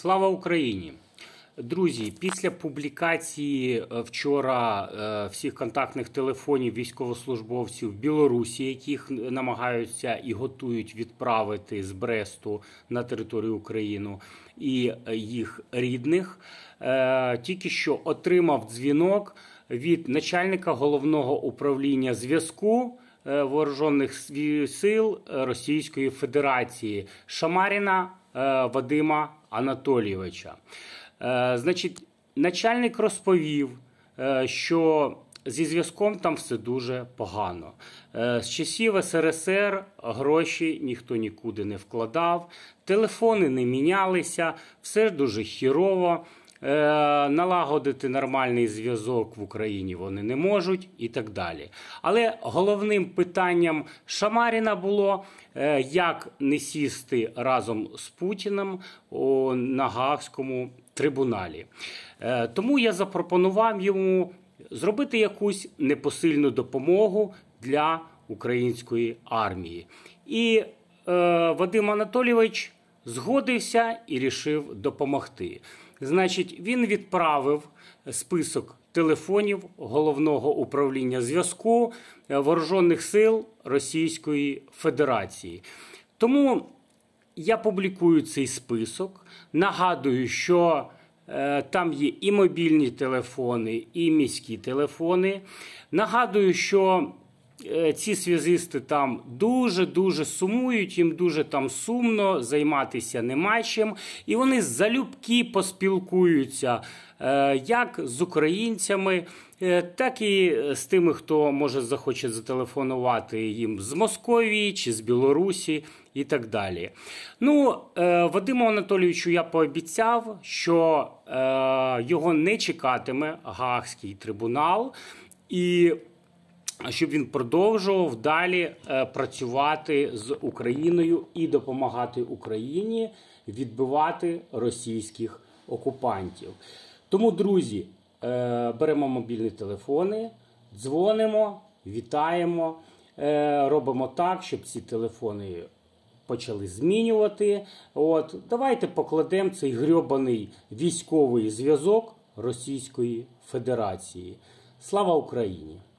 Слава Україні! Друзі, після публікації е, вчора е, всіх контактних телефонів військовослужбовців Білорусі, яких намагаються і готують відправити з Бресту на територію України і е, їх рідних, тільки що отримав дзвінок від начальника головного управління зв'язку. Вооружених сил Російської Федерації Шамаріна Е, Вадима Анатолійовича. Е, значить, начальник розповів, е, що зі зв'язком там все дуже погано. З часів СРСР гроші ніхто нікуди не вкладав, телефони не мінялися, все дуже хірово. Е, налагодити нормальний зв'язок в Україні вони не можуть і так далі. Але головним питанням Шамаріна було е, як не сісти разом з Путіним на Гаагському трибуналі. Е, тому я запропонував йому зробити якусь непосильну допомогу для української армії. І е, Вадим Анатолійович згодився і рішив допомогти. Значить, він відправив список телефонів головного управління зв'язку е, Вооружених сил Російської Федерації. Тому я публікую цей список. Нагадую, що е, там є і мобільні телефони, і міські телефони. Нагадую, що Е, ці связисти там дуже-дуже сумують, їм дуже там сумно, займатися нема чим. І вони залюбки поспілкуються е, як з українцями, е, так і з тими, хто може захоче зателефонувати їм з Московії чи з Білорусі і так далі. Ну, Вадиму Анатолійовичу я пообіцяв, що його не чекатиме Гаагський трибунал. І щоб він продовжував далі е, працювати з Україною і допомагати Україні відбивати російських окупантів. Тому, друзі, е, беремо мобільні телефони, дзвонимо, вітаємо, е, робимо так, щоб ці телефони. Почали змінювати. От Давайте покладемо цей грьобаний військовий зв'язок Російської Федерації. Слава Україні!